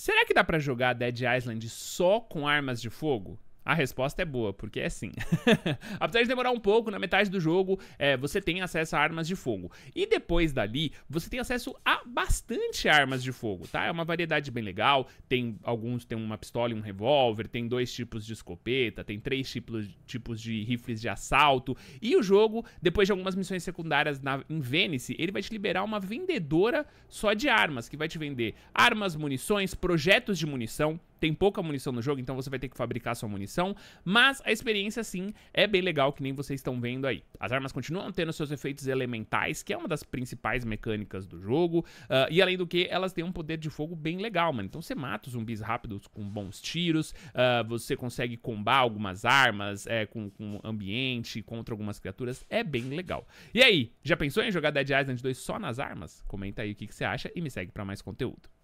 Será que dá para jogar Dead Island só com armas de fogo? A resposta é boa, porque é sim. Apesar de demorar um pouco, na metade do jogo é, você tem acesso a armas de fogo. E depois dali, você tem acesso a bastante armas de fogo, tá? É uma variedade bem legal. Tem alguns, tem uma pistola e um revólver, tem dois tipos de escopeta, tem três tipos, tipos de rifles de assalto. E o jogo, depois de algumas missões secundárias na, em Vênice, ele vai te liberar uma vendedora só de armas, que vai te vender armas, munições, projetos de munição, tem pouca munição no jogo, então você vai ter que fabricar sua munição, mas a experiência sim é bem legal, que nem vocês estão vendo aí. As armas continuam tendo seus efeitos elementais, que é uma das principais mecânicas do jogo, uh, e além do que, elas têm um poder de fogo bem legal, mano. Então você mata os zumbis rápidos com bons tiros, uh, você consegue combar algumas armas é, com, com ambiente, contra algumas criaturas, é bem legal. E aí, já pensou em jogar Dead Island 2 só nas armas? Comenta aí o que, que você acha e me segue para mais conteúdo.